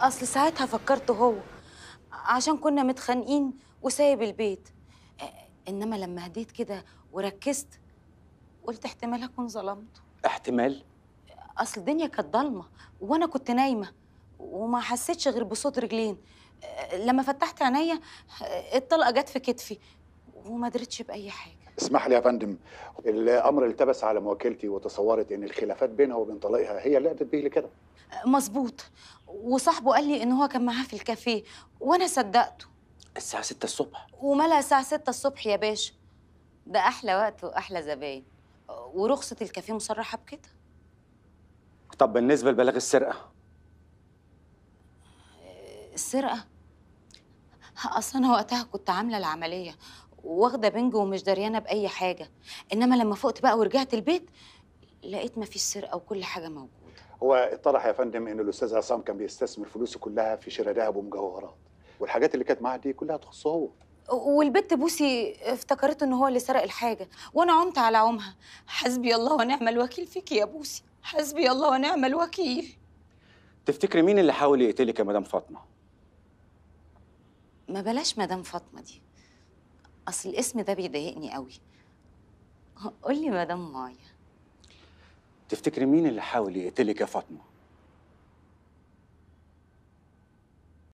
اصل ساعتها فكرت هو عشان كنا متخانقين وسايب البيت انما لما هديت كده وركزت قلت احتمال اكون ظلمته احتمال اصل الدنيا كانت ضلمه وانا كنت نايمه وما حسيتش غير بصوت رجلين لما فتحت عينيا الطلقه جت في كتفي وما درتش باي حاجه اسمح لي يا فندم الامر التبس على مواكلتي وتصورت ان الخلافات بينها وبين طلاقها هي اللي ادت به لكده مظبوط وصاحبه قال لي ان هو كان معاه في الكافيه وانا صدقته الساعه 6 الصبح ومالها الساعه 6 الصبح يا باشا ده احلى وقت واحلى زباين ورخصه الكافيه مصرحه بكده طب بالنسبه لبلاغ السرقه السرقه اصل انا وقتها كنت عامله العمليه واخده بنج ومش دريانه باي حاجه انما لما فقت بقى ورجعت البيت لقيت ما فيش سرقه وكل حاجه موجوده هو اتضح يا فندم ان الاستاذ عصام كان بيستثمر فلوسه كلها في شراء ذهب ومجوهرات والحاجات اللي كانت معاه دي كلها تخصه هو والبت بوسي افتكرته ان هو اللي سرق الحاجه وانا عمت على عمها حسبي الله ونعم الوكيل فيكي يا بوسي حسبي الله ونعم الوكيل تفتكري مين اللي حاول يقتلك يا مدام فاطمه ما بلاش مدام فاطمه دي اصل الاسم ده بيضايقني قوي قولي مدام مايا تفتكري مين اللي حاول يقتلك يا فاطمه